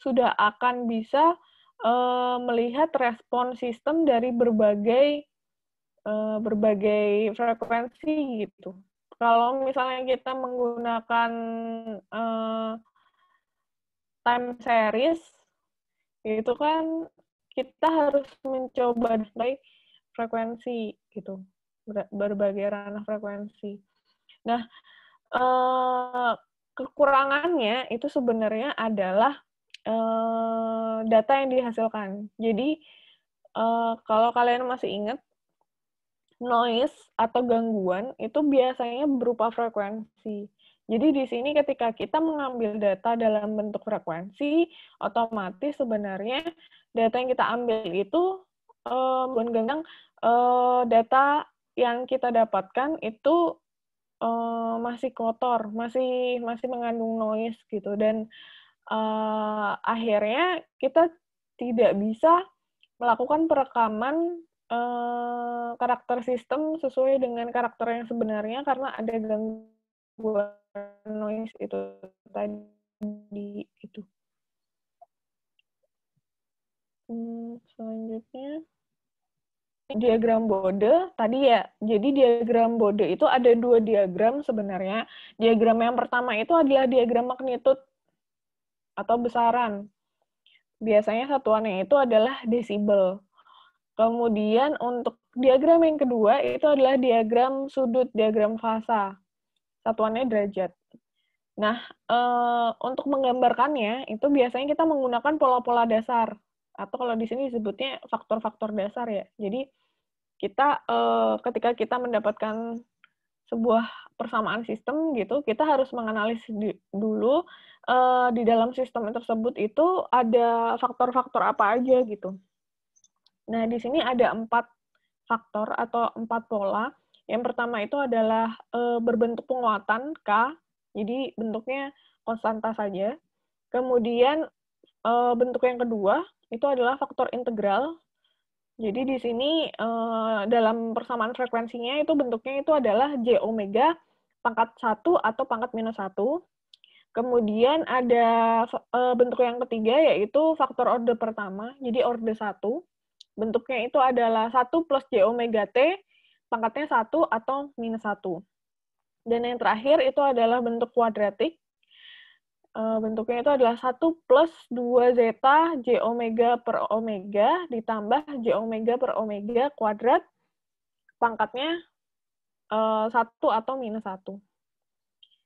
sudah akan bisa uh, melihat respon sistem dari berbagai uh, berbagai frekuensi gitu. Kalau misalnya kita menggunakan uh, time series, itu kan kita harus mencoba dari frekuensi gitu, berbagai ranah frekuensi. Nah, uh, kekurangannya itu sebenarnya adalah Eh, data yang dihasilkan. Jadi uh, kalau kalian masih ingat noise atau gangguan itu biasanya berupa frekuensi. Jadi di sini ketika kita mengambil data dalam bentuk frekuensi, otomatis sebenarnya data yang kita ambil itu uh, bukan uh, data yang kita dapatkan itu masih kotor, masih masih mengandung noise gitu dan uh, akhirnya kita tidak bisa melakukan perekaman uh, karakter sistem sesuai dengan karakter yang sebenarnya karena ada gangguan noise itu tadi itu. Hmm, selanjutnya diagram bode tadi ya. Jadi diagram bode itu ada dua diagram sebenarnya. Diagram yang pertama itu adalah diagram magnitude atau besaran. Biasanya satuannya itu adalah desibel. Kemudian untuk diagram yang kedua itu adalah diagram sudut, diagram fasa. Satuannya derajat. Nah, e, untuk menggambarkannya itu biasanya kita menggunakan pola-pola dasar atau kalau di sini disebutnya faktor-faktor dasar ya. Jadi kita e, ketika kita mendapatkan sebuah persamaan sistem gitu, kita harus menganalisis di, dulu uh, di dalam sistem tersebut itu ada faktor-faktor apa aja gitu. Nah, di sini ada empat faktor atau empat pola. Yang pertama itu adalah uh, berbentuk penguatan K, jadi bentuknya konstanta saja. Kemudian eh, bentuk yang kedua itu adalah faktor integral jadi di sini eh, dalam persamaan frekuensinya itu bentuknya itu adalah J omega pangkat 1 atau pangkat minus 1. Kemudian ada eh, bentuk yang ketiga yaitu faktor orde pertama, jadi orde 1. Bentuknya itu adalah 1 plus J omega T, pangkatnya 1 atau minus 1. Dan yang terakhir itu adalah bentuk kuadratik, uh, bentuknya itu adalah 1 plus 2 zeta j omega per omega ditambah j omega per omega kuadrat pangkatnya uh, eh, 1 atau minus 1.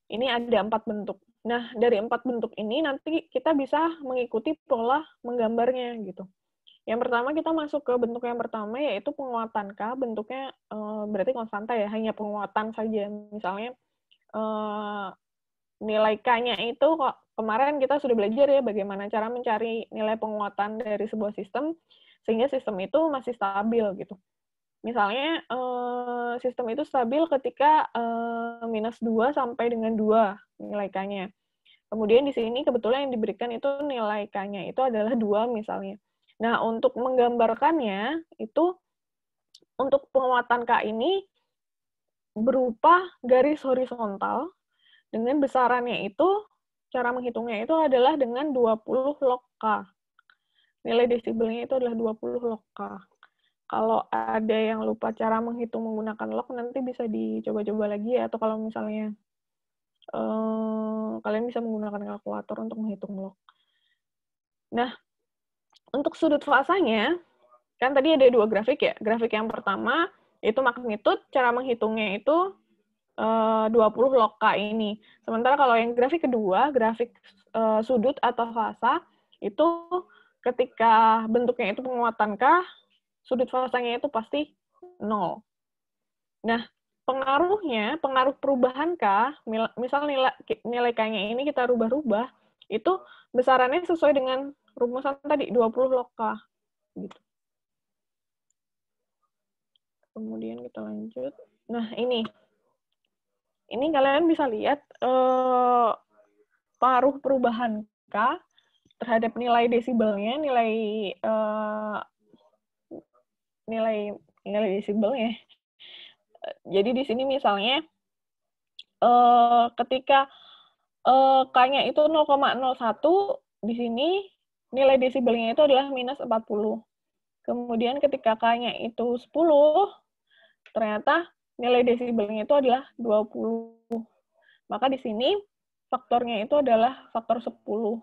Ini ada empat bentuk. Nah, dari empat bentuk ini nanti kita bisa mengikuti pola menggambarnya gitu. Yang pertama kita masuk ke bentuk yang pertama yaitu penguatan K. Bentuknya eh, berarti konstanta ya, hanya penguatan saja. Misalnya nilai K-nya itu kok kemarin kita sudah belajar ya bagaimana cara mencari nilai penguatan dari sebuah sistem sehingga sistem itu masih stabil gitu. Misalnya eh, sistem itu stabil ketika eh, minus 2 sampai dengan 2 nilai K-nya. Kemudian di sini kebetulan yang diberikan itu nilai K-nya itu adalah 2 misalnya. Nah, untuk menggambarkannya itu untuk penguatan K ini berupa garis horizontal dengan besarannya itu, cara menghitungnya itu adalah dengan 20 log K. Nilai desibelnya itu adalah 20 log K. Kalau ada yang lupa cara menghitung menggunakan log, nanti bisa dicoba-coba lagi ya. Atau kalau misalnya eh, kalian bisa menggunakan kalkulator untuk menghitung log. Nah, untuk sudut fasanya, kan tadi ada dua grafik ya. Grafik yang pertama itu magnitude, cara menghitungnya itu 20 eh, loka ini. Sementara kalau yang grafik kedua, grafik eh, sudut atau fasa, itu ketika bentuknya itu penguatan kah, sudut fasanya itu pasti nol. Nah, pengaruhnya, pengaruh perubahan kah, misal nilai, nilai K-nya ini kita rubah-rubah, itu besarannya sesuai dengan rumusan tadi, 20 loka. Gitu. Kemudian kita lanjut. Nah, ini ini kalian bisa lihat eh, pengaruh perubahan K terhadap nilai desibelnya, nilai eh, nilai nilai desibelnya. Eh, jadi di sini misalnya eh, ketika eh, K-nya itu 0,01, di sini nilai desibelnya itu adalah minus 40. Kemudian ketika K-nya itu 10, ternyata nilai desibelnya itu adalah 20. Maka di sini faktornya itu adalah faktor 10.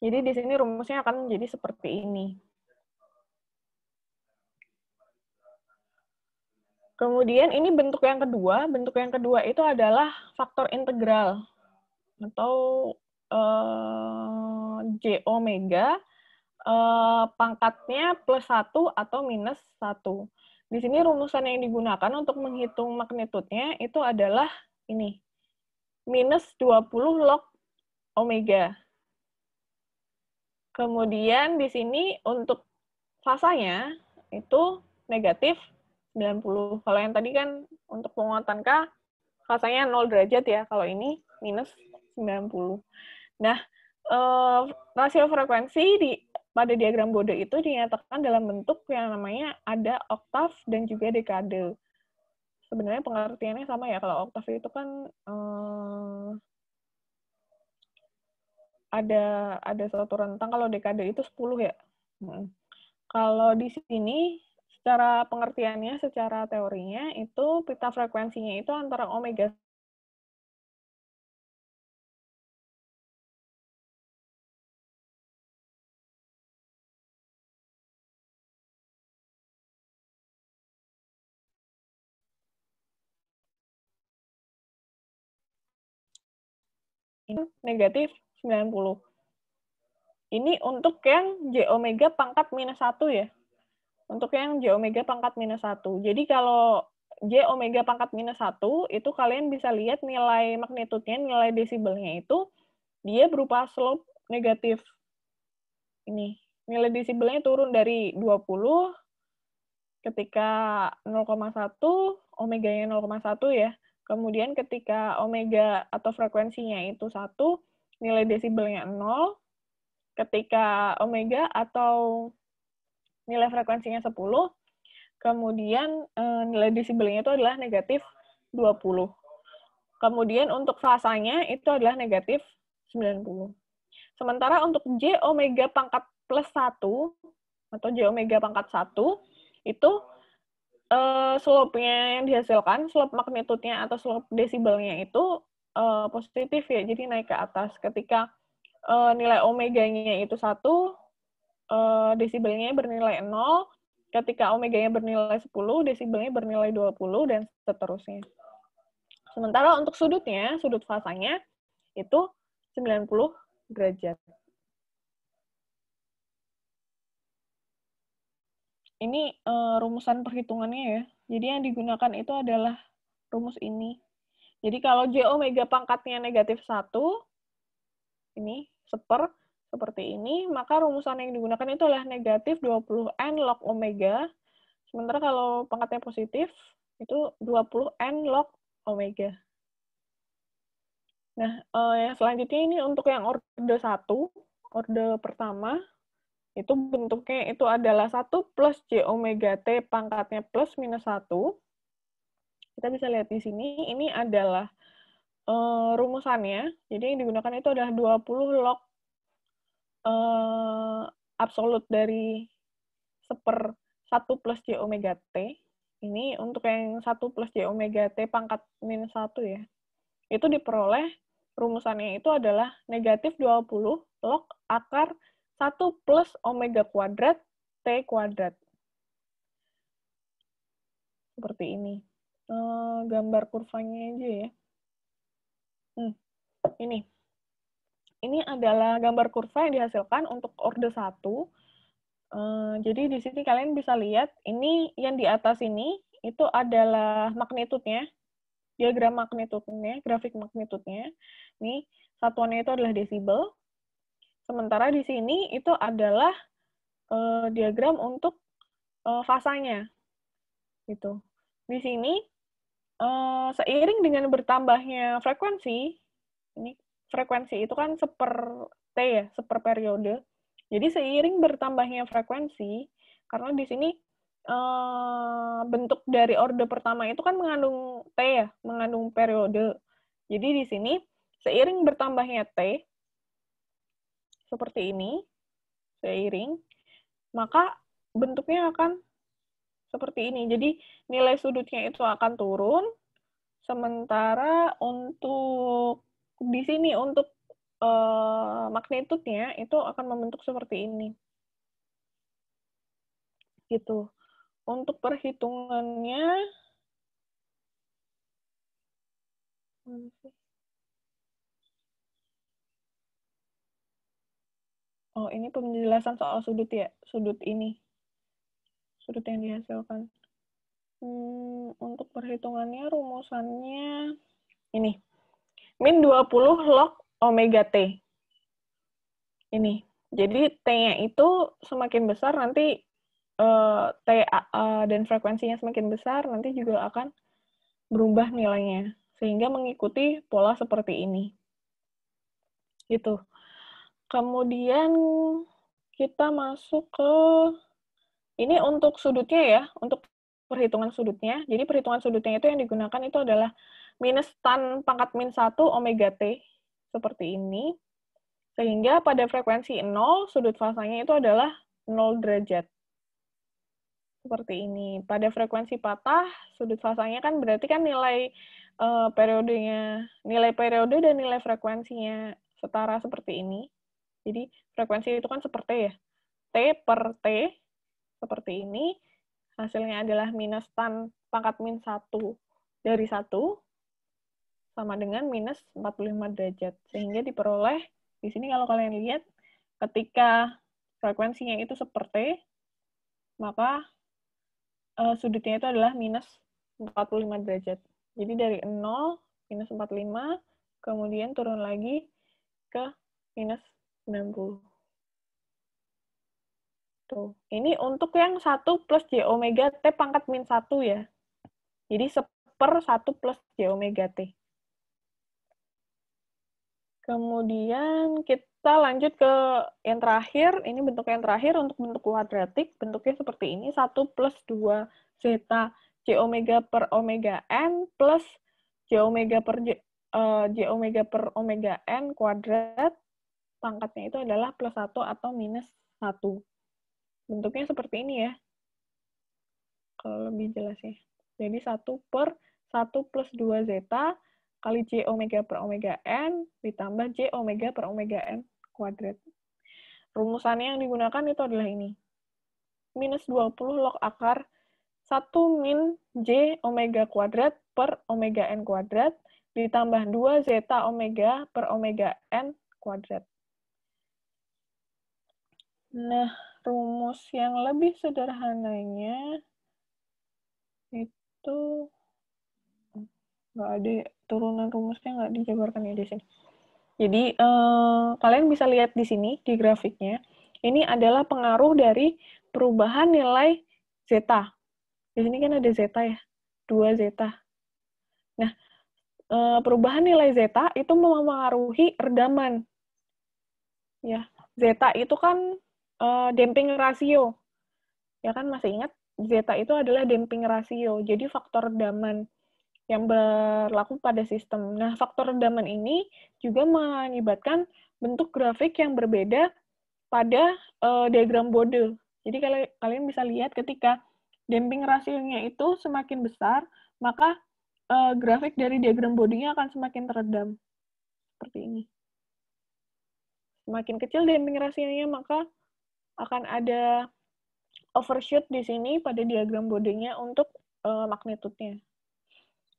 Jadi di sini rumusnya akan menjadi seperti ini. Kemudian ini bentuk yang kedua. Bentuk yang kedua itu adalah faktor integral atau eh, J omega eh, pangkatnya plus 1 atau minus 1. Di sini rumusan yang digunakan untuk menghitung magnitudenya itu adalah ini, minus 20 log omega. Kemudian di sini untuk fasanya itu negatif 90. Kalau yang tadi kan untuk penguatan K, fasanya 0 derajat ya, kalau ini minus 90. Nah, eh, rasio frekuensi di pada diagram Bode itu dinyatakan dalam bentuk yang namanya ada oktav dan juga dekade. Sebenarnya pengertiannya sama ya, kalau oktav itu kan eh, ada ada satu rentang, kalau dekade itu 10 ya. Hmm. Kalau di sini secara pengertiannya, secara teorinya itu pita frekuensinya itu antara omega negatif negatif 90. Ini untuk yang J omega pangkat minus 1 ya. Untuk yang J omega pangkat minus 1. Jadi kalau J omega pangkat minus 1, itu kalian bisa lihat nilai magnitudenya, nilai desibelnya itu, dia berupa slope negatif. Ini, nilai desibelnya turun dari 20 ketika 0,1, omeganya 0,1 ya, Kemudian ketika omega atau frekuensinya itu satu, nilai desibelnya nol. Ketika omega atau nilai frekuensinya 10, kemudian eh, nilai desibelnya itu adalah negatif 20. Kemudian untuk fasanya itu adalah negatif 90. Sementara untuk J omega pangkat plus 1 atau J omega pangkat 1 itu uh, slope-nya yang dihasilkan, slope magnitude-nya atau slope desibelnya itu uh, positif ya, jadi naik ke atas. Ketika uh, nilai omeganya itu satu, uh, desibelnya bernilai nol ketika omeganya bernilai 10, desibelnya bernilai 20, dan seterusnya. Sementara untuk sudutnya, sudut fasanya itu 90 derajat. ini uh, rumusan perhitungannya ya. Jadi yang digunakan itu adalah rumus ini. Jadi kalau J omega pangkatnya negatif 1, ini seper, seperti ini, maka rumusan yang digunakan itu adalah negatif 20N log omega. Sementara kalau pangkatnya positif, itu 20N log omega. Nah, eh, yang selanjutnya ini untuk yang order 1, order pertama, itu bentuknya itu adalah 1 plus J omega T pangkatnya plus minus 1. Kita bisa lihat di sini, ini adalah e, rumusannya. Jadi yang digunakan itu adalah 20 log e, eh, absolut dari per 1 plus J omega T. Ini untuk yang 1 plus J omega T pangkat minus 1 ya. Itu diperoleh rumusannya itu adalah negatif 20 log akar 1 plus omega kuadrat T kuadrat. Seperti ini. Eh, gambar kurvanya aja ya. Hmm, ini. Ini adalah gambar kurva yang dihasilkan untuk orde 1. Eh, jadi di sini kalian bisa lihat, ini yang di atas ini, itu adalah magnitudenya, diagram magnitudenya, grafik magnitudenya. Ini satuannya itu adalah desibel, Sementara di sini itu adalah uh, diagram untuk uh, fasanya. Gitu. Di sini uh, seiring dengan bertambahnya frekuensi, ini frekuensi itu kan seper T ya, seper periode. Jadi seiring bertambahnya frekuensi, karena di sini e, bentuk dari orde pertama itu kan mengandung T ya, mengandung periode. Jadi di sini seiring bertambahnya T, seperti ini, seiring, maka bentuknya akan seperti ini. Jadi nilai sudutnya itu akan turun, sementara untuk di sini untuk e, magnitudenya itu akan membentuk seperti ini. Gitu. Untuk perhitungannya, Oh, ini penjelasan soal sudut ya, sudut ini. Sudut yang dihasilkan. Hmm, untuk perhitungannya rumusannya ini. Min 20 log omega T. Ini. Jadi T-nya itu semakin besar nanti uh, eh, T uh, dan frekuensinya semakin besar nanti juga akan berubah nilainya sehingga mengikuti pola seperti ini. Gitu. Kemudian kita masuk ke ini untuk sudutnya ya, untuk perhitungan sudutnya. Jadi perhitungan sudutnya itu yang digunakan itu adalah minus tan pangkat min 1 omega t seperti ini. Sehingga pada frekuensi 0 sudut fasanya itu adalah 0 derajat. Seperti ini. Pada frekuensi patah sudut fasanya kan berarti kan nilai uh, periodenya, nilai periode dan nilai frekuensinya setara seperti ini. Jadi frekuensi itu kan seperti ya. T per T seperti ini. Hasilnya adalah minus tan pangkat min 1 dari 1 sama dengan minus 45 derajat. Sehingga diperoleh, di sini kalau kalian lihat, ketika frekuensinya itu seperti, maka uh, sudutnya itu adalah minus 45 derajat. Jadi dari 0, minus 45, kemudian turun lagi ke minus 90. Tuh. Ini untuk yang 1 plus J omega T pangkat min 1 ya. Jadi seper 1 plus J omega T. Kemudian kita lanjut ke yang terakhir. Ini bentuk yang terakhir untuk bentuk kuadratik. Bentuknya seperti ini. 1 plus 2 zeta J omega per omega N plus J omega per J, uh, J omega per omega N kuadrat pangkatnya itu adalah plus 1 atau minus 1. Bentuknya seperti ini ya. Kalau lebih jelas ya. Jadi 1 per 1 plus 2 zeta kali J omega per omega N ditambah J omega per omega N kuadrat. Rumusannya yang digunakan itu adalah ini. Minus 20 log akar 1 min J omega kuadrat per omega N kuadrat ditambah 2 zeta omega per omega N kuadrat. Nah, rumus yang lebih sederhananya itu nggak ada ya, turunan rumusnya nggak dijabarkan ya di sini. Jadi eh, kalian bisa lihat di sini di grafiknya. Ini adalah pengaruh dari perubahan nilai zeta. Di sini kan ada zeta ya, dua zeta. Nah, eh, perubahan nilai zeta itu mempengaruhi redaman. Ya, zeta itu kan uh, eh, damping rasio. Ya kan masih ingat zeta itu adalah damping rasio. Jadi faktor daman yang berlaku pada sistem. Nah, faktor daman ini juga mengibatkan bentuk grafik yang berbeda pada uh, diagram bode. Jadi kalau kalian bisa lihat ketika damping rasionya itu semakin besar, maka uh, grafik dari diagram bodinya akan semakin teredam. Seperti ini. Semakin kecil damping rasionya, maka akan ada overshoot di sini pada diagram bodinya untuk uh, magnitudenya.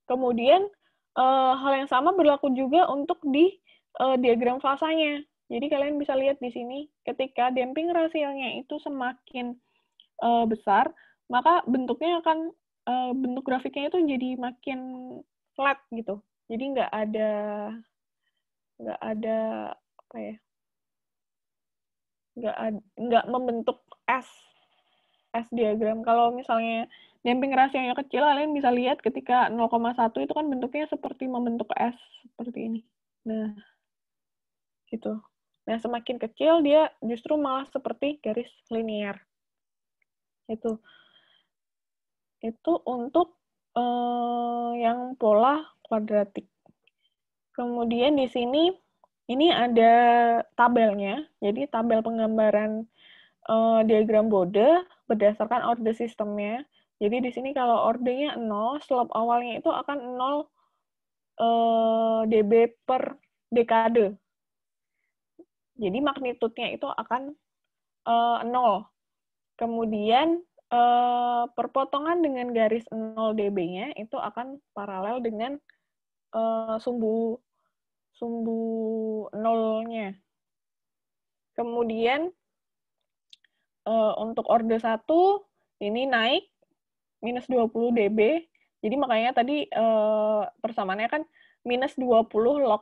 Kemudian uh, hal yang sama berlaku juga untuk di uh, diagram fasanya. Jadi kalian bisa lihat di sini ketika damping rasionya itu semakin uh, besar, maka bentuknya akan uh, bentuk grafiknya itu jadi makin flat gitu. Jadi nggak ada nggak ada apa ya nggak nggak membentuk S S diagram. Kalau misalnya damping yang kecil, kalian bisa lihat ketika 0,1 itu kan bentuknya seperti membentuk S seperti ini. Nah, gitu. Nah, semakin kecil dia justru malah seperti garis linear Itu. Itu untuk eh, yang pola kuadratik. Kemudian di sini ini ada tabelnya, jadi tabel penggambaran uh, diagram bode berdasarkan order sistemnya. Jadi di sini kalau ordernya 0, slope awalnya itu akan 0 uh, eh, dB per dekade. Jadi magnitudenya itu akan uh, eh, 0. Kemudian uh, perpotongan dengan garis 0 dB-nya itu akan paralel dengan uh, sumbu sumbu nolnya. Kemudian eh, untuk orde 1 ini naik minus 20 dB. Jadi makanya tadi uh, persamaannya kan minus 20 log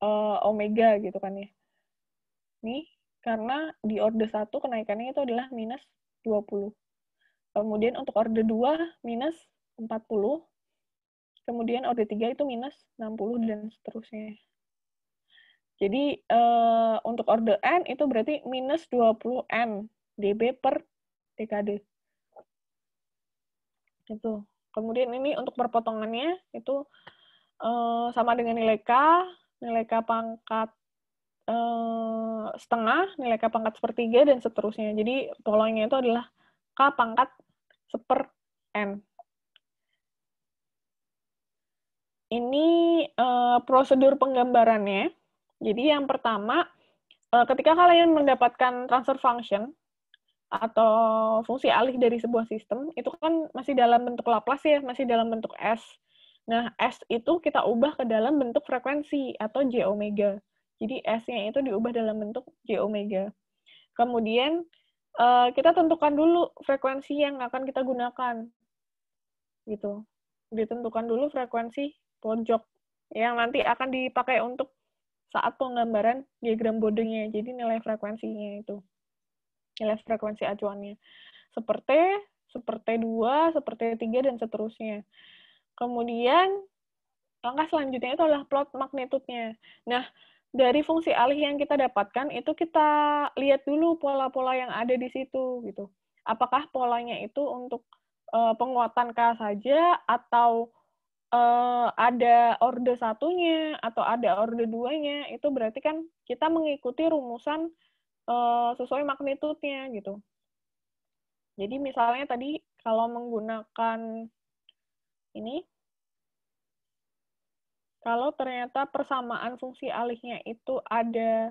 eh, omega gitu kan ya. Nih, karena di orde 1 kenaikannya itu adalah minus 20. Kemudian untuk orde 2 minus 40 kemudian OD3 itu minus 60 hmm. dan seterusnya. Jadi uh, untuk order N itu berarti minus 20N dB per dekade. Itu. Kemudian ini untuk perpotongannya itu uh, sama dengan nilai K, nilai K pangkat uh, setengah, nilai K pangkat sepertiga, dan seterusnya. Jadi tolongnya itu adalah K pangkat seper N. ini uh, prosedur penggambarannya. Jadi yang pertama, uh, ketika kalian mendapatkan transfer function atau fungsi alih dari sebuah sistem, itu kan masih dalam bentuk Laplace ya, masih dalam bentuk S. Nah, S itu kita ubah ke dalam bentuk frekuensi atau J omega. Jadi S-nya itu diubah dalam bentuk J omega. Kemudian eh, kita tentukan dulu frekuensi yang akan kita gunakan. Gitu. Ditentukan dulu frekuensi pojok yang nanti akan dipakai untuk saat penggambaran diagram bodinya, jadi nilai frekuensinya itu. Nilai frekuensi acuannya. Seperti, seperti dua, seperti tiga, dan seterusnya. Kemudian, langkah selanjutnya itu adalah plot magnitudenya. Nah, dari fungsi alih yang kita dapatkan, itu kita lihat dulu pola-pola yang ada di situ. gitu. Apakah polanya itu untuk eh, penguatan K saja, atau uh, ada orde satunya atau ada orde duanya, itu berarti kan kita mengikuti rumusan uh, sesuai magnitudenya gitu. Jadi misalnya tadi kalau menggunakan ini, kalau ternyata persamaan fungsi alihnya itu ada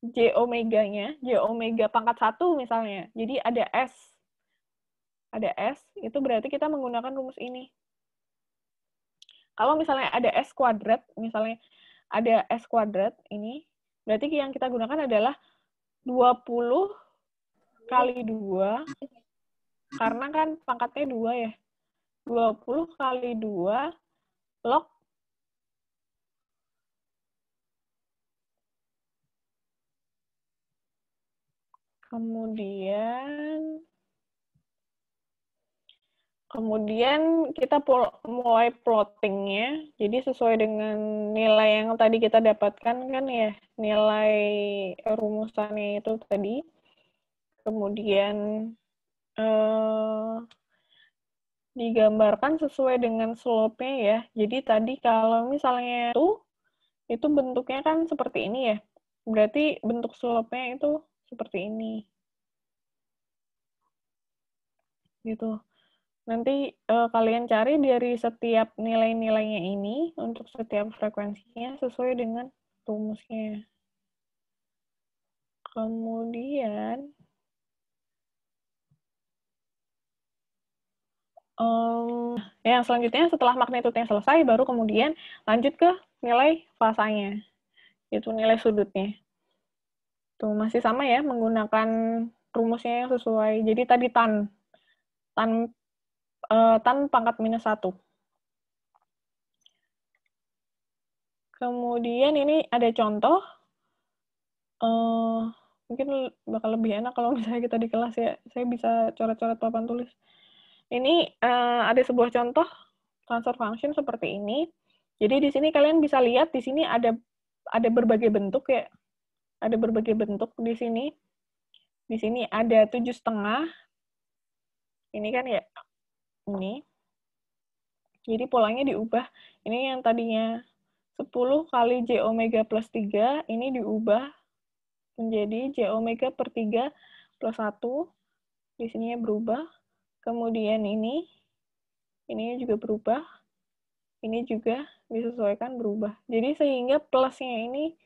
J omeganya, J omega pangkat satu misalnya, jadi ada S. Ada S, itu berarti kita menggunakan rumus ini. Kalau misalnya ada S kuadrat, misalnya ada S kuadrat ini, berarti yang kita gunakan adalah 20 kali 2, karena kan pangkatnya 2 ya. 20 kali 2 log kemudian Kemudian kita mulai plottingnya, jadi sesuai dengan nilai yang tadi kita dapatkan kan ya, nilai rumusannya itu tadi. Kemudian eh, digambarkan sesuai dengan slope ya. Jadi tadi kalau misalnya itu, itu bentuknya kan seperti ini ya. Berarti bentuk slope itu seperti ini. Gitu Nanti uh, kalian cari dari setiap nilai-nilainya ini untuk setiap frekuensinya sesuai dengan rumusnya. Kemudian Um, yang selanjutnya setelah magnitudenya selesai, baru kemudian lanjut ke nilai fasanya, itu nilai sudutnya. Tuh, masih sama ya, menggunakan rumusnya yang sesuai. Jadi tadi tan, tan uh, tan pangkat minus 1. Kemudian ini ada contoh. Uh, mungkin bakal lebih enak kalau misalnya kita di kelas ya. Saya bisa coret-coret papan tulis. Ini uh, ada sebuah contoh transfer function seperti ini. Jadi di sini kalian bisa lihat di sini ada ada berbagai bentuk ya. Ada berbagai bentuk di sini. Di sini ada tujuh setengah, ini kan ya ini. Jadi polanya diubah. Ini yang tadinya 10 kali J omega plus 3, ini diubah menjadi J omega per 3 plus 1. Di sini berubah. Kemudian ini, ini juga berubah. Ini juga disesuaikan berubah. Jadi sehingga plusnya ini,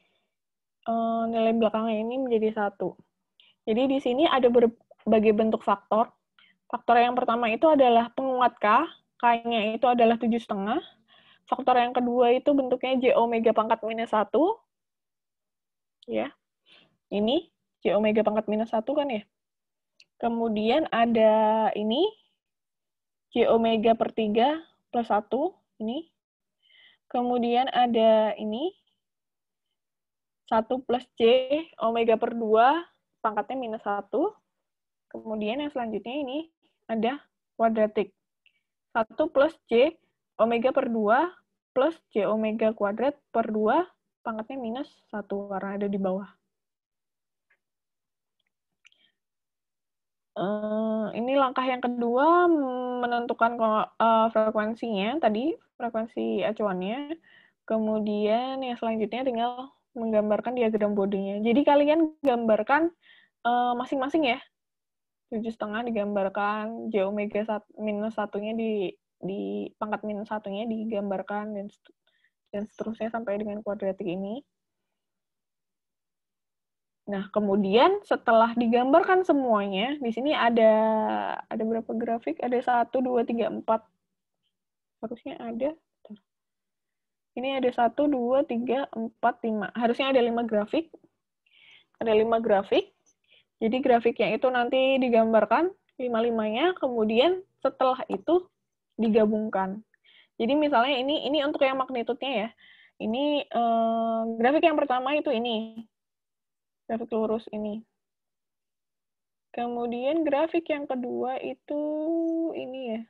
eh, nilai belakangnya ini menjadi satu. Jadi di sini ada berbagai bentuk faktor Faktor yang pertama itu adalah penguat K, K-nya itu adalah tujuh setengah. Faktor yang kedua itu bentuknya J omega pangkat minus satu, ya. Ini J omega pangkat minus satu kan ya. Kemudian ada ini J omega per 3 plus 1 ini. Kemudian ada ini 1 plus j omega per 2 pangkatnya minus 1. Kemudian yang selanjutnya ini ada kuadratik. 1 plus J omega per 2 plus J omega kuadrat per 2 pangkatnya minus 1 karena ada di bawah. Eh, ini langkah yang kedua menentukan eh, frekuensinya tadi, frekuensi acuannya. Kemudian yang selanjutnya tinggal menggambarkan diagram bodinya. Jadi kalian gambarkan eh, masing -masing ya tujuh setengah digambarkan j omega sat, minus satunya di di pangkat minus satunya digambarkan dan dan seterusnya sampai dengan kuadratik ini. Nah, kemudian setelah digambarkan semuanya, di sini ada ada berapa grafik? Ada 1 2 3 4. Harusnya ada. Ini ada 1 2 3 4 5. Harusnya ada 5 grafik. Ada 5 grafik. Jadi grafiknya itu nanti digambarkan lima-limanya, kemudian setelah itu digabungkan. Jadi misalnya ini ini untuk yang magnitudenya ya. Ini eh, grafik yang pertama itu ini. Grafik lurus ini. Kemudian grafik yang kedua itu ini ya.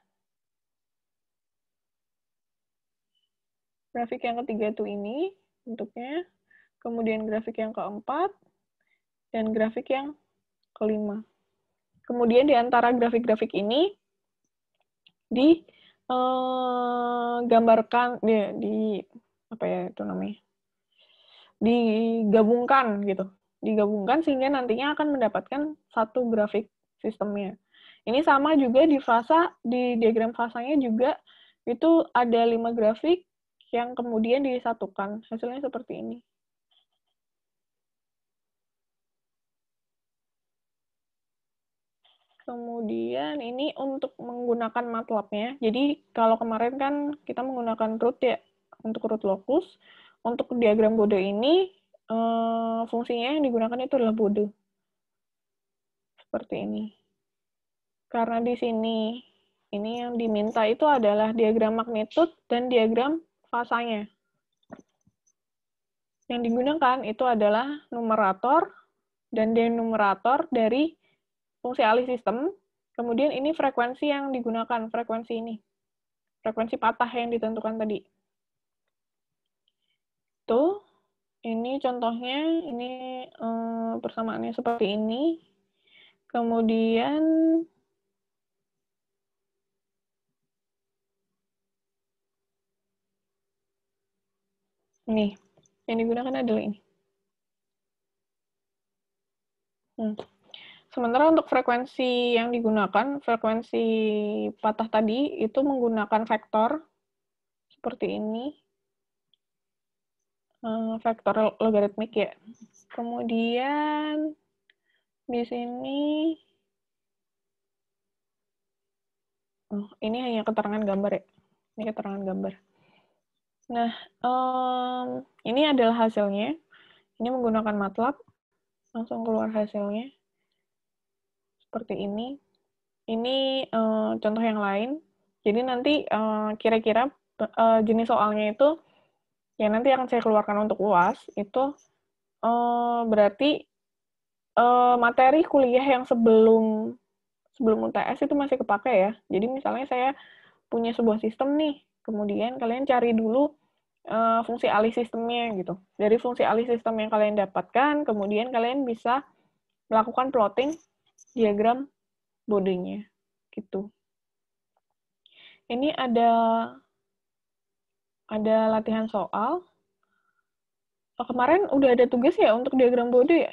Grafik yang ketiga itu ini bentuknya. Kemudian grafik yang keempat dan grafik yang kelima. Kemudian di antara grafik-grafik ini digambarkan eh, di, di apa ya itu namanya digabungkan gitu digabungkan sehingga nantinya akan mendapatkan satu grafik sistemnya ini sama juga di fase, di diagram fasanya juga itu ada lima grafik yang kemudian disatukan hasilnya seperti ini Kemudian ini untuk menggunakan matlab Jadi kalau kemarin kan kita menggunakan root ya untuk root locus. Untuk diagram bode ini eh, fungsinya yang digunakan itu adalah bode. Seperti ini. Karena di sini ini yang diminta itu adalah diagram magnitud dan diagram fasanya. Yang digunakan itu adalah numerator dan denumerator dari fungsi alih sistem, kemudian ini frekuensi yang digunakan, frekuensi ini. Frekuensi patah yang ditentukan tadi. Tuh, ini contohnya, ini eh, persamaannya seperti ini. Kemudian, nih, yang digunakan adalah ini. Hmm. Sementara untuk frekuensi yang digunakan, frekuensi patah tadi itu menggunakan vektor seperti ini. Eh, vektor logaritmik ya. Kemudian di sini oh, ini hanya keterangan gambar ya. Ini keterangan gambar. Nah, um, ini adalah hasilnya. Ini menggunakan MATLAB. Langsung keluar hasilnya seperti ini. Ini uh, contoh yang lain. Jadi nanti eh, kira-kira uh, uh, jenis soalnya itu ya nanti akan saya keluarkan untuk UAS itu uh, berarti uh, materi kuliah yang sebelum sebelum UTS itu masih kepake ya. Jadi misalnya saya punya sebuah sistem nih, kemudian kalian cari dulu uh, fungsi alih sistemnya gitu. Dari fungsi alih sistem yang kalian dapatkan, kemudian kalian bisa melakukan plotting diagram bodinya gitu. Ini ada ada latihan soal. Oh, kemarin udah ada tugas ya untuk diagram body ya?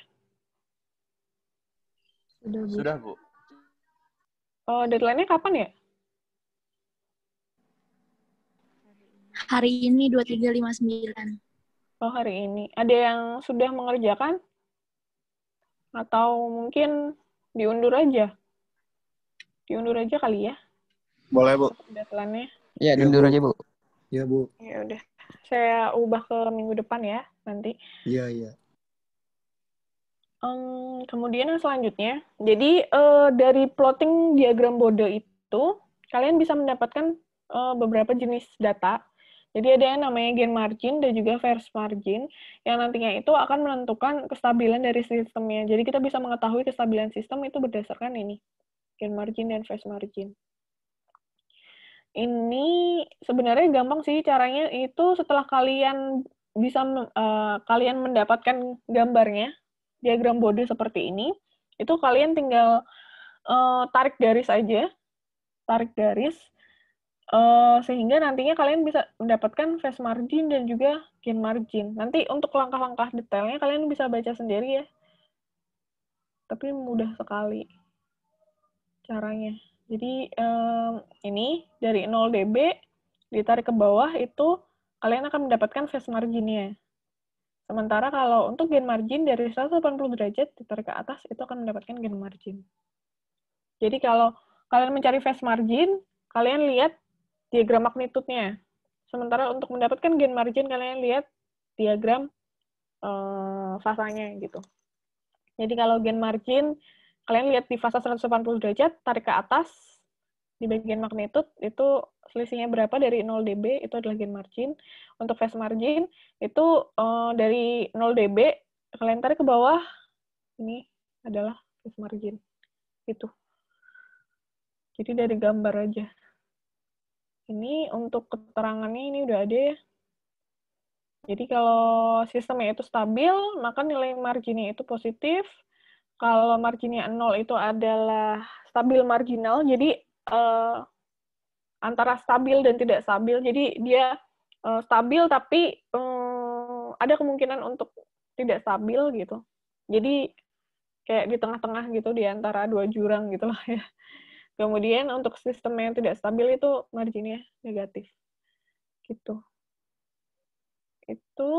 Sudah, Bu. Sudah, Bu. Oh, deadline-nya kapan ya? Hari ini 2359. Oh, hari ini. Ada yang sudah mengerjakan? Atau mungkin diundur aja. Diundur aja kali ya. Boleh, Bu. deadline ya iya, iya, diundur aja, Bu. Iya, Bu. Ya udah. Saya ubah ke minggu depan ya, nanti. Iya, iya. Um, kemudian yang selanjutnya, jadi uh, dari plotting diagram Bode itu, kalian bisa mendapatkan uh, beberapa jenis data jadi ada yang namanya gain margin dan juga fair margin yang nantinya itu akan menentukan kestabilan dari sistemnya. Jadi kita bisa mengetahui kestabilan sistem itu berdasarkan ini, gain margin dan fair margin. Ini sebenarnya gampang sih caranya itu setelah kalian bisa uh, kalian mendapatkan gambarnya diagram bodi seperti ini, itu kalian tinggal uh, tarik garis aja, tarik garis Uh, sehingga nantinya kalian bisa mendapatkan face margin dan juga gain margin. Nanti untuk langkah-langkah detailnya kalian bisa baca sendiri ya. Tapi mudah sekali caranya. Jadi um, ini dari 0 dB ditarik ke bawah itu kalian akan mendapatkan face marginnya. Sementara kalau untuk gain margin dari 180 derajat ditarik ke atas itu akan mendapatkan gain margin. Jadi kalau kalian mencari face margin, kalian lihat diagram magnitudenya. Sementara untuk mendapatkan gain margin kalian lihat diagram eh, fasanya gitu. Jadi kalau gain margin kalian lihat di fase 180 derajat tarik ke atas di bagian magnitud itu selisihnya berapa dari 0 dB itu adalah gain margin. Untuk phase margin itu eh, dari 0 dB kalian tarik ke bawah ini adalah phase margin. Itu. Jadi dari gambar aja. Ini untuk keterangannya ini udah ada ya. Jadi kalau sistemnya itu stabil, maka nilai marginnya itu positif. Kalau marginnya nol itu adalah stabil marginal, jadi eh, antara stabil dan tidak stabil. Jadi dia eh, stabil tapi eh, ada kemungkinan untuk tidak stabil gitu. Jadi kayak di tengah-tengah gitu di antara dua jurang gitu lah ya. Kemudian untuk sistem yang tidak stabil itu marginnya negatif. Gitu. Itu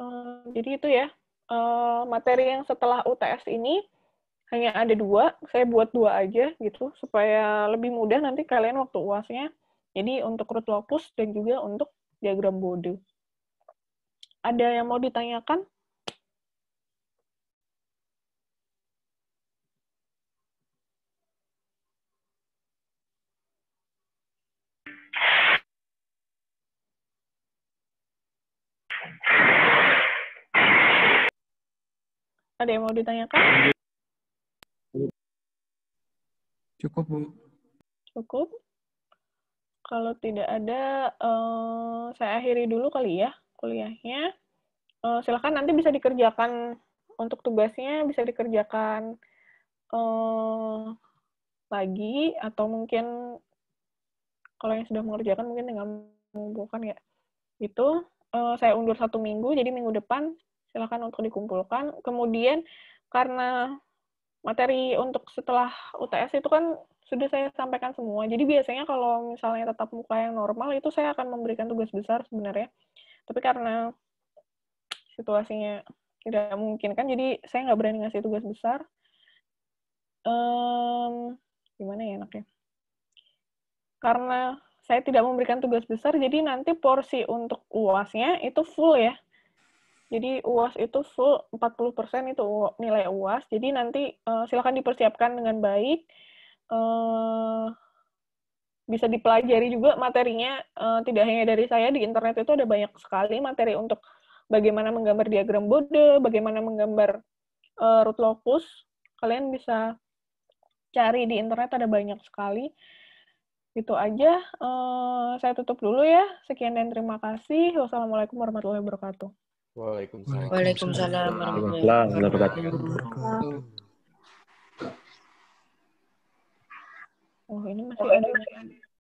um, jadi itu ya. um, materi yang setelah UTS ini hanya ada dua, saya buat dua aja gitu supaya lebih mudah nanti kalian waktu uasnya. Jadi untuk root locus dan juga untuk diagram bode. Ada yang mau ditanyakan? Ada yang mau ditanyakan? Cukup, Bu. Cukup. Kalau tidak ada, uh, saya akhiri dulu kali ya kuliahnya. Uh, silakan nanti bisa dikerjakan untuk tugasnya bisa dikerjakan uh, lagi atau mungkin kalau yang sudah mengerjakan mungkin tinggal mengumpulkan ya. Itu uh, saya undur satu minggu, jadi minggu depan silakan untuk dikumpulkan. Kemudian karena materi untuk setelah UTS itu kan sudah saya sampaikan semua. Jadi biasanya kalau misalnya tetap muka yang normal itu saya akan memberikan tugas besar sebenarnya. Tapi karena situasinya tidak mungkin kan, jadi saya nggak berani ngasih tugas besar. Um, gimana ya enaknya? Karena saya tidak memberikan tugas besar, jadi nanti porsi untuk uasnya itu full ya. Jadi UAS itu full 40% itu nilai UAS. Jadi nanti uh, silakan dipersiapkan dengan baik. Uh, bisa dipelajari juga materinya uh, tidak hanya dari saya di internet itu ada banyak sekali materi untuk bagaimana menggambar diagram bode, bagaimana menggambar uh, root locus. Kalian bisa cari di internet ada banyak sekali. Itu aja. Uh, saya tutup dulu ya. Sekian dan terima kasih. Wassalamualaikum warahmatullahi wabarakatuh. Waalaikumsalam. Waalaikumsalam warahmatullahi wabarakatuh. Oh, ini masih ada.